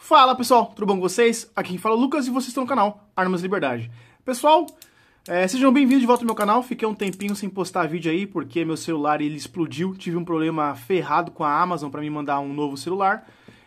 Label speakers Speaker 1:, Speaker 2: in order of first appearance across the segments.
Speaker 1: Fala pessoal, tudo bom com vocês? Aqui quem fala é o Lucas e vocês estão no canal Armas Liberdade. Pessoal, é, sejam bem-vindos de volta ao meu canal. Fiquei um tempinho sem postar vídeo aí porque meu celular ele explodiu. Tive um problema ferrado com a Amazon para me mandar um novo celular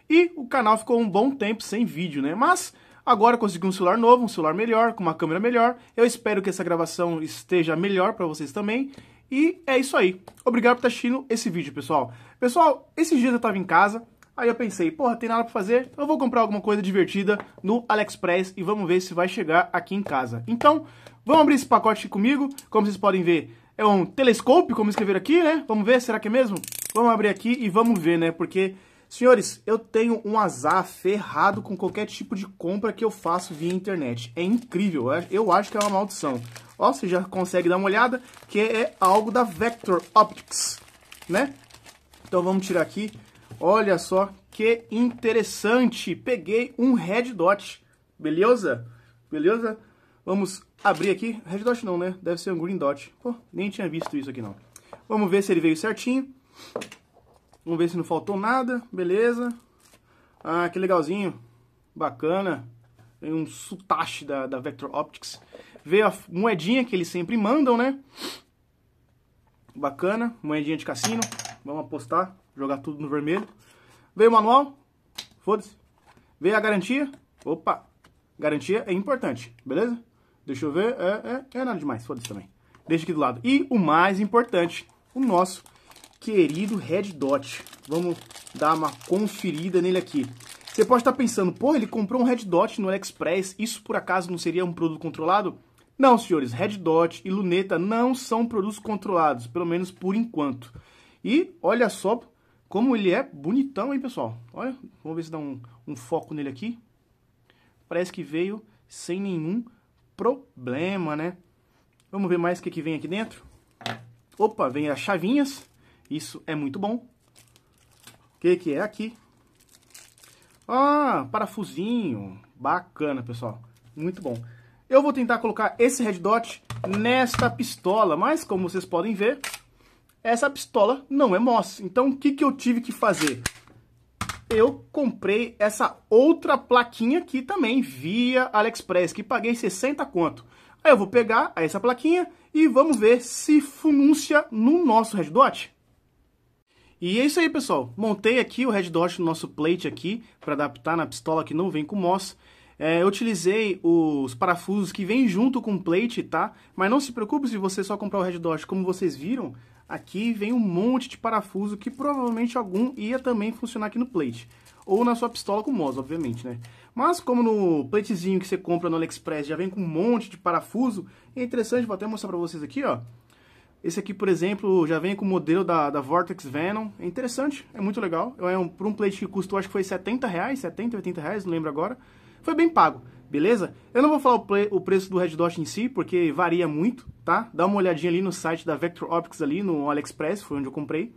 Speaker 1: e o canal ficou um bom tempo sem vídeo, né? Mas agora consegui um celular novo, um celular melhor, com uma câmera melhor. Eu espero que essa gravação esteja melhor para vocês também. E é isso aí. Obrigado por estar assistindo esse vídeo, pessoal. Pessoal, esses dias eu estava em casa Aí eu pensei, porra, tem nada pra fazer, então eu vou comprar alguma coisa divertida no AliExpress e vamos ver se vai chegar aqui em casa. Então, vamos abrir esse pacote comigo, como vocês podem ver, é um telescópio, como escrever aqui, né? Vamos ver, será que é mesmo? Vamos abrir aqui e vamos ver, né? Porque, senhores, eu tenho um azar ferrado com qualquer tipo de compra que eu faço via internet. É incrível, eu acho que é uma maldição. Ó, você já consegue dar uma olhada, que é algo da Vector Optics, né? Então vamos tirar aqui Olha só que interessante. Peguei um Red Dot. Beleza? Beleza? Vamos abrir aqui. Red Dot não, né? Deve ser um Green Dot. Pô, nem tinha visto isso aqui não. Vamos ver se ele veio certinho. Vamos ver se não faltou nada. Beleza. Ah, que legalzinho. Bacana. Tem um sutache da, da Vector Optics. Veio a moedinha que eles sempre mandam, né? Bacana. Moedinha de cassino. Vamos apostar. Jogar tudo no vermelho. Veio o manual. Foda-se. Veio a garantia. Opa. Garantia é importante, beleza? Deixa eu ver. É, é, é nada demais. Foda-se também. Deixa aqui do lado. E o mais importante, o nosso querido Red Dot. Vamos dar uma conferida nele aqui. Você pode estar pensando, pô, ele comprou um Red Dot no AliExpress, isso por acaso não seria um produto controlado? Não, senhores, Red Dot e Luneta não são produtos controlados, pelo menos por enquanto. E olha só como ele é bonitão, hein, pessoal? Olha, vamos ver se dá um, um foco nele aqui. Parece que veio sem nenhum problema, né? Vamos ver mais o que, que vem aqui dentro. Opa, vem as chavinhas. Isso é muito bom. O que, que é aqui? Ah, parafusinho. Bacana, pessoal. Muito bom. Eu vou tentar colocar esse red dot nesta pistola, mas como vocês podem ver, essa pistola não é MOS. Então o que, que eu tive que fazer? Eu comprei essa outra plaquinha aqui também via AliExpress, que paguei 60 conto. Aí eu vou pegar essa plaquinha e vamos ver se funciona no nosso Red Dot. E é isso aí, pessoal. Montei aqui o Red Dot no nosso plate aqui, para adaptar na pistola que não vem com MOS. É, eu utilizei os parafusos que vêm junto com o plate, tá? Mas não se preocupe se você só comprar o Red Dot, como vocês viram, Aqui vem um monte de parafuso que provavelmente algum ia também funcionar aqui no plate. Ou na sua pistola com MOS, obviamente, né? Mas como no platezinho que você compra no AliExpress já vem com um monte de parafuso, é interessante, vou até mostrar pra vocês aqui, ó. Esse aqui, por exemplo, já vem com o modelo da, da Vortex Venom. É interessante, é muito legal. É um, por um plate que custou, acho que foi 70 reais, 70, 80 reais, não lembro agora. Foi bem pago beleza? Eu não vou falar o, play, o, preço do Red Dot em si, porque varia muito, tá? Dá uma olhadinha ali no site da Vector Optics ali, no AliExpress, foi onde eu comprei.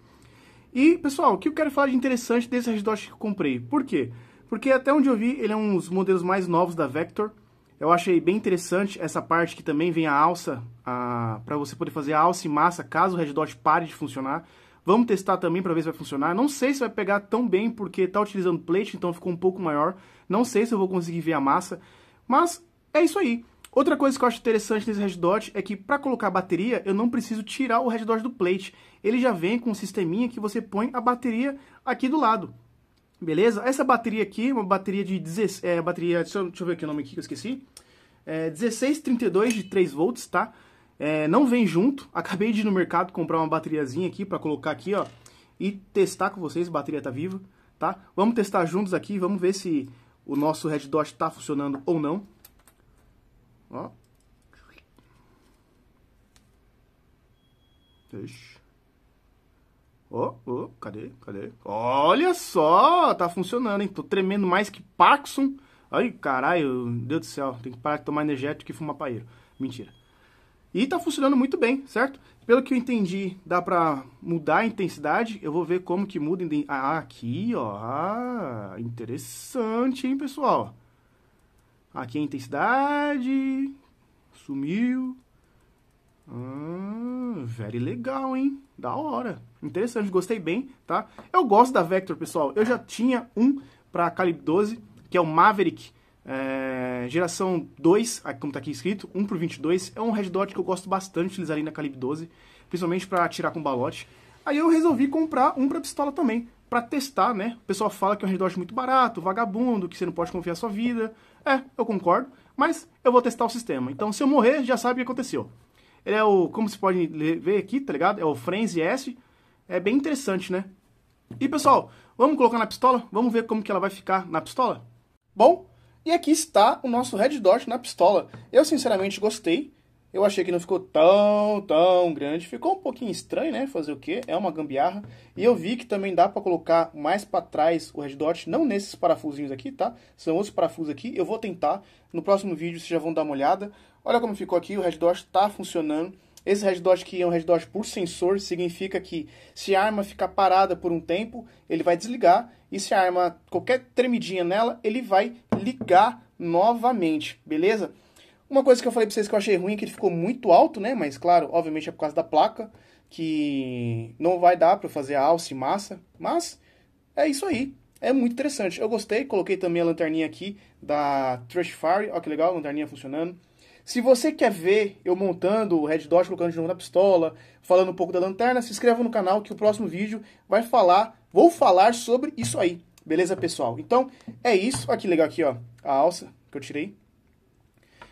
Speaker 1: E, pessoal, o que eu quero falar de interessante desse Red Dot que eu comprei? Por quê? Porque até onde eu vi, ele é um dos modelos mais novos da Vector. Eu achei bem interessante essa parte que também vem a alça, para você poder fazer a alça e massa, caso o Red Dot pare de funcionar. Vamos testar também para ver se vai funcionar. Não sei se vai pegar tão bem, porque está utilizando plate, então ficou um pouco maior. Não sei se eu vou conseguir ver a massa. Mas é isso aí. Outra coisa que eu acho interessante nesse Dot é que para colocar a bateria, eu não preciso tirar o Dot do plate. Ele já vem com um sisteminha que você põe a bateria aqui do lado. Beleza? Essa bateria aqui, uma bateria de 16, é, bateria, deixa eu, deixa eu ver aqui o nome aqui que eu esqueci. É, 1632 de 3 volts, tá? É, não vem junto. Acabei de ir no mercado comprar uma bateriazinha aqui para colocar aqui, ó, e testar com vocês, a bateria tá viva, tá? Vamos testar juntos aqui, vamos ver se o nosso Red Dot está funcionando ou não. Ó. Ixi. Ó, oh, oh, cadê? Cadê? Olha só, tá funcionando, hein? Tô tremendo mais que Paxson. Ai, caralho, Deus do céu, tem que parar de tomar energético e fumar paeiro. Mentira. E tá funcionando muito bem, certo? Pelo que eu entendi, dá pra mudar a intensidade. Eu vou ver como que muda. Ah, aqui, ó. Ah, interessante, hein, pessoal? Aqui a intensidade. Sumiu. Ah, very legal, hein? Da hora. Interessante, gostei bem, tá? Eu gosto da Vector, pessoal. Eu já tinha um pra Calibre 12, que é o Maverick é, geração 2, como está aqui escrito, 1 por 22, é um red dot que eu gosto bastante de utilizar ali na calibre 12, principalmente para atirar com balote. Aí eu resolvi comprar um para pistola também, para testar, né? O pessoal fala que é um red dot muito barato, vagabundo, que você não pode confiar sua vida. É, eu concordo, mas eu vou testar o sistema. Então se eu morrer, já sabe o que aconteceu. Ele é o, como você pode ver aqui, tá ligado? É o Frenzy S. É bem interessante, né? E pessoal, vamos colocar na pistola? Vamos ver como que ela vai ficar na pistola? Bom, e aqui está o nosso Red Dot na pistola. Eu sinceramente gostei. Eu achei que não ficou tão, tão grande. Ficou um pouquinho estranho, né? Fazer o quê? É uma gambiarra. E eu vi que também dá para colocar mais para trás o Red Dot. Não nesses parafusinhos aqui, tá? São outros parafusos aqui. Eu vou tentar. No próximo vídeo vocês já vão dar uma olhada. Olha como ficou aqui. O Red Dot está funcionando. Esse Red Dot aqui é um Red Dot por sensor. Significa que se a arma ficar parada por um tempo, ele vai desligar. E se a arma, qualquer tremidinha nela, ele vai ligar novamente, beleza? Uma coisa que eu falei pra vocês que eu achei ruim é que ele ficou muito alto, né? Mas claro, obviamente é por causa da placa, que não vai dar para fazer a alça e massa, mas é isso aí. É muito interessante. Eu gostei, coloquei também a lanterninha aqui da Trash Fire. Olha que legal, a lanterninha funcionando. Se você quer ver eu montando o Red Dot, colocando de novo na pistola, falando um pouco da lanterna, se inscreva no canal que o próximo vídeo vai falar, vou falar sobre isso aí. Beleza, pessoal? Então, é isso. Olha que legal aqui, ó, a alça que eu tirei.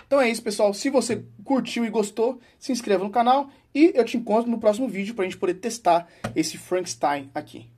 Speaker 1: Então é isso, pessoal. Se você curtiu e gostou, se inscreva no canal e eu te encontro no próximo vídeo para a gente poder testar esse Frankenstein aqui.